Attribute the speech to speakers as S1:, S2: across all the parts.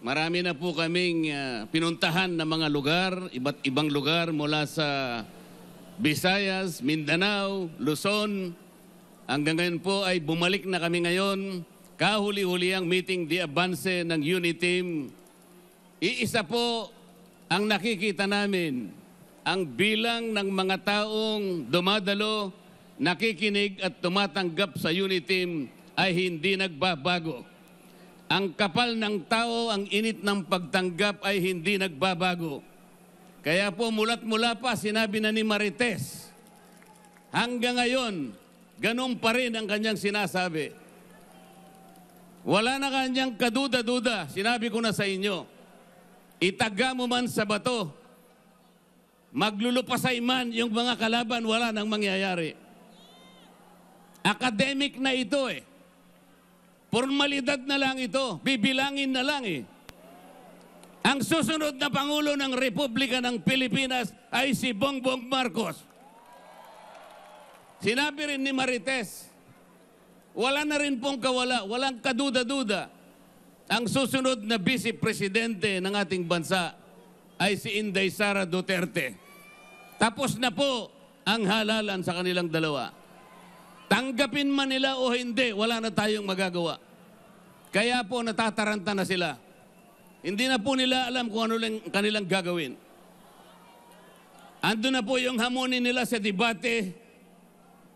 S1: Marami na po kaming uh, pinuntahan na mga lugar, iba't ibang lugar mula sa Visayas, Mindanao, Luzon. Hanggang ngayon po ay bumalik na kami ngayon. Kahuli-huli ang meeting di advance ng unit team. Iisa po ang nakikita namin, ang bilang ng mga taong dumadalo, nakikinig at tumatanggap sa unit team ay hindi nagbabago. Ang kapal ng tao, ang init ng pagtanggap ay hindi nagbabago. Kaya po mulat mula pa sinabi na ni Marites, hanggang ngayon, ganun pa rin ang kanyang sinasabi. Wala na kanyang kaduda-duda, sinabi ko na sa inyo, itaga mo man sa bato, maglulupasay man yung mga kalaban, wala nang mangyayari. Academic na ito eh. Formalidad na lang ito. Bibilangin na lang eh. Ang susunod na Pangulo ng Republika ng Pilipinas ay si Bongbong Marcos. Sinabi rin ni Marites, wala na rin pong kawala, walang kaduda-duda. Ang susunod na Vice Presidente ng ating bansa ay si Inday Sara Duterte. Tapos na po ang halalan sa kanilang dalawa. Tanggapin man nila o hindi, wala na tayong magagawa. Kaya po natataranta na sila. Hindi na po nila alam kung ano lang kanilang gagawin. Ando na po yung hamunin nila sa debate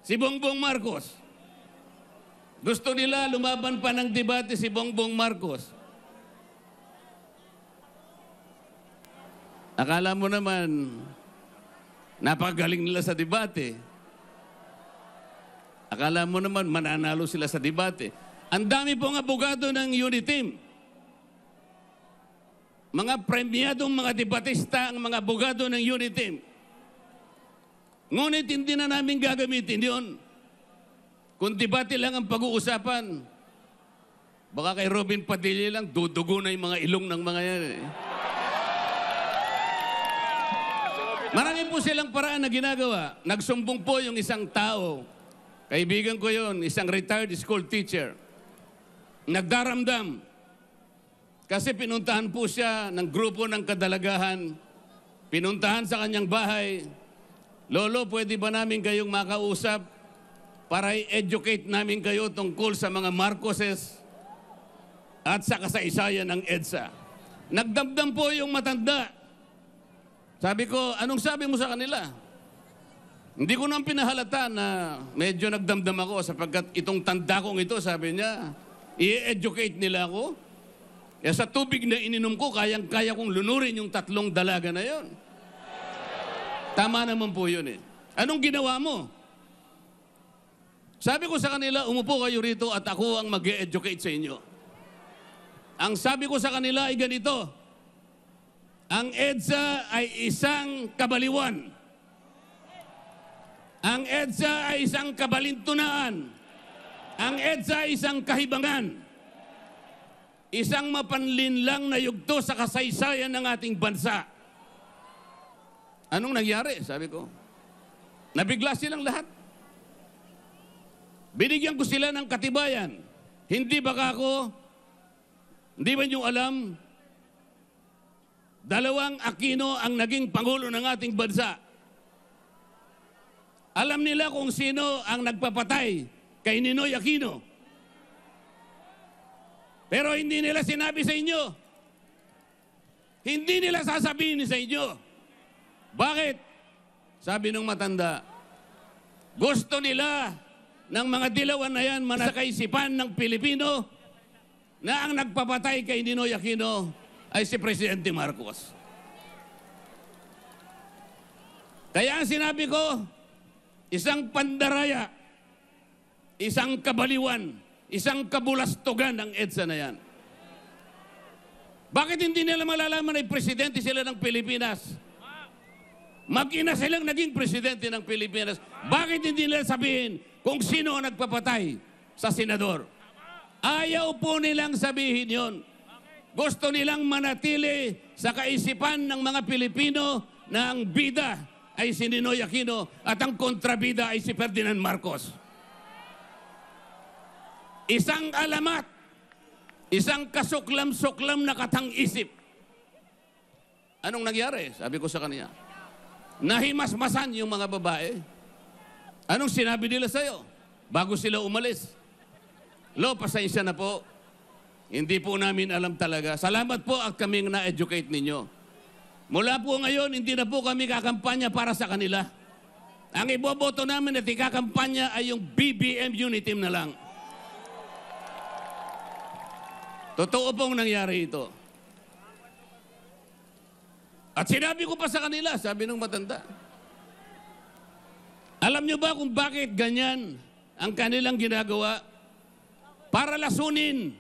S1: si Bongbong Marcos. Gusto nila lumaban pa ng debate si Bongbong Marcos. Akala mo naman, napagaling nila sa debate. Akala mo naman, mananalo sila sa debate. Ang dami pong abogado ng team. Mga premyadong mga debatista ang mga abogado ng team. Ngunit hindi na namin gagamitin yon. Kung debate lang ang pag-uusapan, baka kay Robin Padilla lang, dudugo na yung mga ilong ng mga yan. Eh. Marami po silang paraan na ginagawa. Nagsumbong po yung isang tao. Kaibigan ko yon, isang retired school teacher nagdaramdam. Kasi pinuntahan po siya ng grupo ng kadalagahan, pinuntahan sa kanyang bahay, Lolo, pwede ba namin kayong makausap para i-educate namin kayo tungkol sa mga Marcoses at sa kasaysayan ng EDSA? Nagdamdam po yung matanda. Sabi ko, anong sabi mo sa kanila? Hindi ko nang pinahalata na medyo nagdamdam ako sapagkat itong tanda kong ito, sabi niya, I-educate nila ako. E sa tubig na ininom ko, kayang-kaya kong lunurin yung tatlong dalaga na yon. Tama naman po yun eh. Anong ginawa mo? Sabi ko sa kanila, umupo kayo rito at ako ang mag educate sa inyo. Ang sabi ko sa kanila ay ganito, ang EDSA ay isang kabaliwan. Ang EDSA ay isang kabalintunaan. Ang EDSA isang kahibangan, isang mapanlinlang na yugto sa kasaysayan ng ating bansa. Anong nangyari? Sabi ko. Nabigla silang lahat. Binigyan ko sila ng katibayan. Hindi baka ako, hindi ba niyo alam, dalawang Aquino ang naging Pangulo ng ating bansa. Alam nila kung sino ang nagpapatay kay Ninoy Aquino. Pero hindi nila sinabi sa inyo. Hindi nila sasabihin sa inyo. Bakit? Sabi ng matanda, gusto nila ng mga dilawan na yan Pan ng Pilipino na ang nagpapatay kay Ninoy Aquino ay si Presidente Marcos. Kaya ang sinabi ko, isang pandaraya Isang kabaliwan, isang kabulastogan ang EDSA na yan. Bakit hindi nila malalaman na presidente sila ng Pilipinas? Mag-ina silang naging presidente ng Pilipinas. Bakit hindi nila sabihin kung sino ang nagpapatay sa senador? Ayaw po nilang sabihin yon. Gusto nilang manatili sa kaisipan ng mga Pilipino na ang bida ay si Ninoy Aquino at ang kontrabida ay si Ferdinand Marcos. Isang alamat, isang kasuklam-suklam na katang-isip. Anong nangyari? Sabi ko sa kanya, nahimasmasan yung mga babae. Anong sinabi nila sa'yo bago sila umalis? Lo, pasensya na po. Hindi po namin alam talaga. Salamat po at kaming na-educate ninyo. Mula po ngayon, hindi na po kami kakampanya para sa kanila. Ang iboboto namin at ikakampanya ay yung BBM Unitim na lang. Totoo pong nangyari ito. At sinabi ko pa sa kanila, sabi ng matanda. Alam niyo ba kung bakit ganyan ang kanilang ginagawa? Para lasunin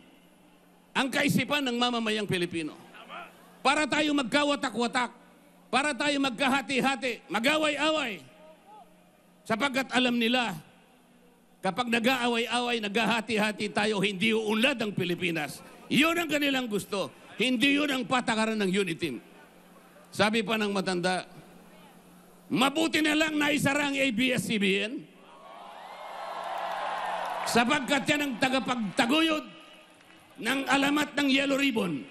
S1: ang kaisipan ng mamamayang Pilipino. Para tayo magkawatak-watak. Para tayo magkahati-hati. Magaway-away. Sapagkat alam nila, kapag nag-aaway-away, naghahati-hati tayo, hindi uunlad ang Pilipinas. Iyon ang kanilang gusto. Hindi yun ang patakaran ng unity team. Sabi pa ng matanda, mabuti na lang na isara ang ABS-CBN sapagkat yan ang tagapagtaguyod ng alamat ng Yellow Ribbon.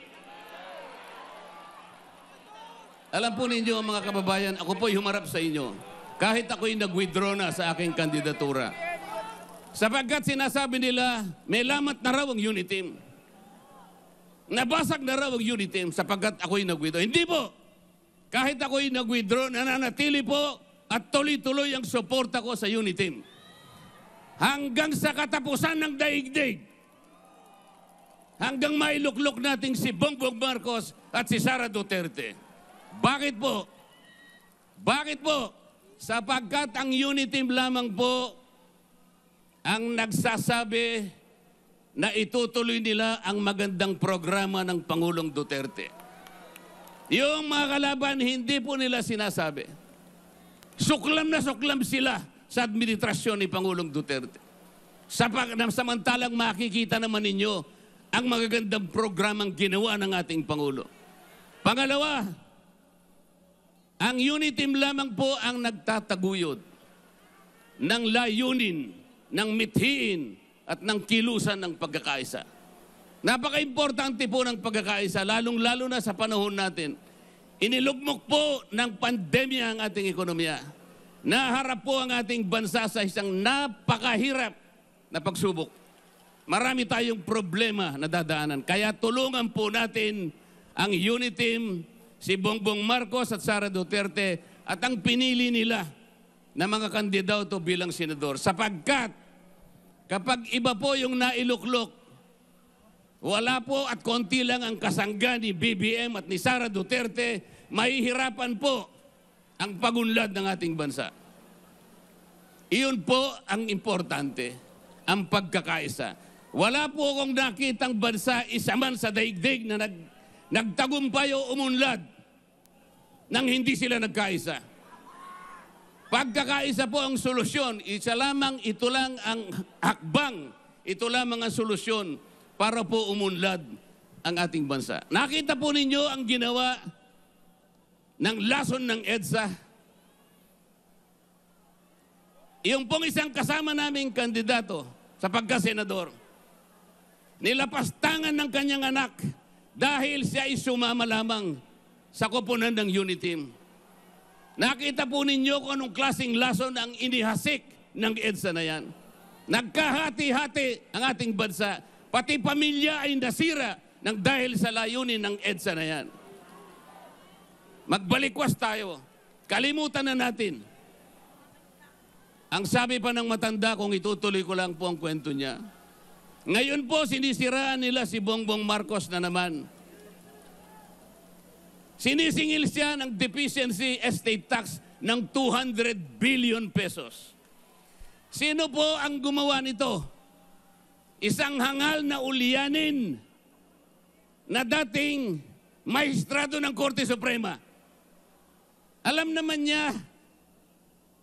S1: Alam po ninyo, mga kababayan, ako po'y humarap sa inyo. Kahit ako'y nag-withdraw na sa aking kandidatura. Sapagkat sinasabi nila, may lamat na raw ang unity team. Nabasag na raw ang Unity sapagkat ako'y nag-withdraw. Hindi po. Kahit ako'y nag-withdraw, nananatili po at tuloy-tuloy ang suporta ko sa Unity. Hanggang sa katapusan ng daigdig. Hanggang mailuklok natin si Bongbong Marcos at si Sara Duterte. Bakit po? Bakit po? Sapagkat ang Unity lamang po ang nagsasabi na itutuloy nila ang magandang programa ng Pangulong Duterte. Yung mga kalaban, hindi po nila sinasabi. Suklam na suklam sila sa administrasyon ni Pangulong Duterte. Sa samantalang makikita naman ninyo ang magagandang programang ginawa ng ating Pangulo. Pangalawa, ang Unitim lamang po ang nagtataguyod ng layunin, ng mithiin, at ng kilusan ng pagkakaisa. Napaka-importante po ng pagkakaisa, lalong-lalo na sa panahon natin. Inilugmok po ng pandemya ang ating ekonomiya. Naharap po ang ating bansa sa isang napakahirap na pagsubok. Marami tayong problema na dadaanan. Kaya tulungan po natin ang team, si Bongbong Marcos at Sara Duterte at ang pinili nila na mga kandidato bilang senador sapagkat Kapag iba po yung nailuklok, wala po at konti lang ang kasangga ni BBM at ni Sara Duterte, mahihirapan po ang pagunlad ng ating bansa. Iyon po ang importante, ang pagkakaisa. Wala po akong nakitang bansa isa man sa daigdig na nag, nagtagumpay o umunlad nang hindi sila nagkaisa. Pagkakaisa po ang solusyon, isa lamang ito lang ang hakbang, ito lamang ang solusyon para po umunlad ang ating bansa. Nakita po ninyo ang ginawa ng lason ng EDSA. Yung pong isang kasama naming kandidato sa pagkasenador, nilapastangan ng kanyang anak dahil siya ay sumama lamang sa koponan ng unit team. Nakita po ninyo kung anong klaseng lason ang inihasik ng EDSA na yan. Nagkahati-hati ang ating bansa. Pati pamilya ay nasira ng dahil sa layunin ng EDSA na yan. Magbalikwas tayo. Kalimutan na natin. Ang sabi pa ng matanda, kung itutuloy ko lang po ang kwento niya, ngayon po sinisiraan nila si Bongbong Marcos na naman. Sinisingil siya ng deficiency estate tax ng 200 billion pesos. Sino po ang gumawa nito? Isang hangal na ulianin na dating maestrado ng Korte Suprema. Alam naman niya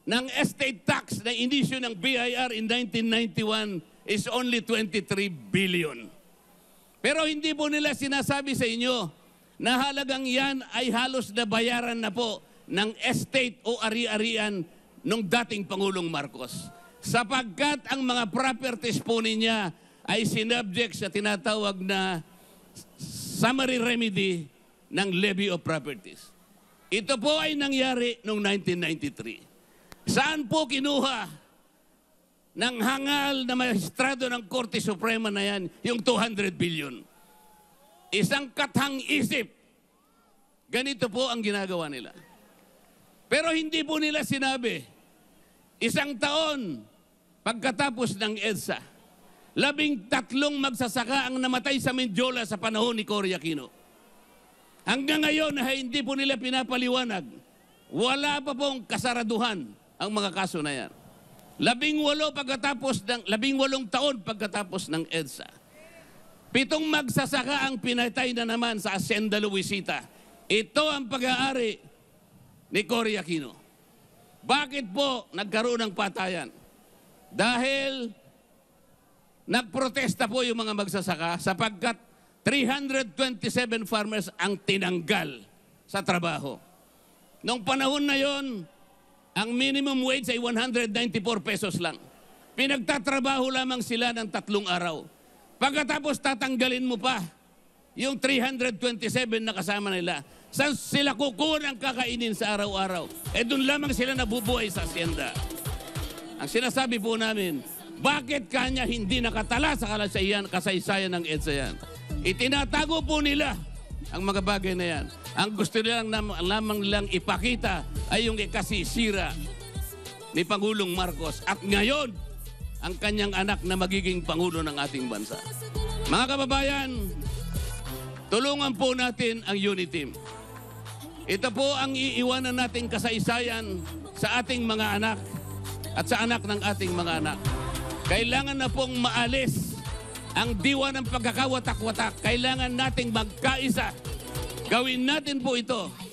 S1: ng estate tax na inisyo ng BIR in 1991 is only 23 billion. Pero hindi po nila sinasabi sa inyo na halagang yan ay halos nabayaran na po ng estate o ari-arian nung dating Pangulong Marcos. Sapagkat ang mga properties po niya ay sinubject sa tinatawag na summary remedy ng levy of properties. Ito po ay nangyari noong 1993. Saan po kinuha ng hangal na maestrado ng Korte Suprema na yan, yung 200 billion? Isang katang isip. Ganito po ang ginagawa nila. Pero hindi po nila sinabi, isang taon pagkatapos ng EDSA, labing tatlong magsasaka ang namatay sa Mendiola sa panahon ni Cory Aquino. Hanggang ngayon, ay hindi po nila pinapaliwanag. Wala pa pong kasaraduhan ang mga kaso na yan. Labing walo pagkatapos ng, labing walong taon pagkatapos ng EDSA. Pitong magsasaka ang pinatay na naman sa Hacienda Luisita. Ito ang pag-aari ni Cory Aquino. Bakit po nagkaroon ng patayan? Dahil nagprotesta po yung mga magsasaka sapagkat 327 farmers ang tinanggal sa trabaho. Noong panahon na yon, ang minimum wage ay 194 pesos lang. Pinagtatrabaho lamang sila ng tatlong araw. Pagkatapos tatanggalin mo pa yung 327 na kasama nila. Saan sila kukuha ng kakainin sa araw-araw? Eh doon lamang sila nabubuhay sa asyenda. Ang sinasabi po namin, bakit kanya hindi nakatala sa kalasayyan, kasaysayan ng EDSA yan? Itinatago po nila ang mga bagay na yan. Ang gusto nilang lamang lang ipakita ay yung ikasisira ni Pangulong Marcos. At ngayon, ang kanyang anak na magiging Pangulo ng ating bansa. Mga kababayan, tulungan po natin ang Unity. team. Ito po ang iiwanan nating kasaysayan sa ating mga anak at sa anak ng ating mga anak. Kailangan na pong maalis ang diwa ng pagkakawatak-watak. Kailangan nating magkaisa. Gawin natin po ito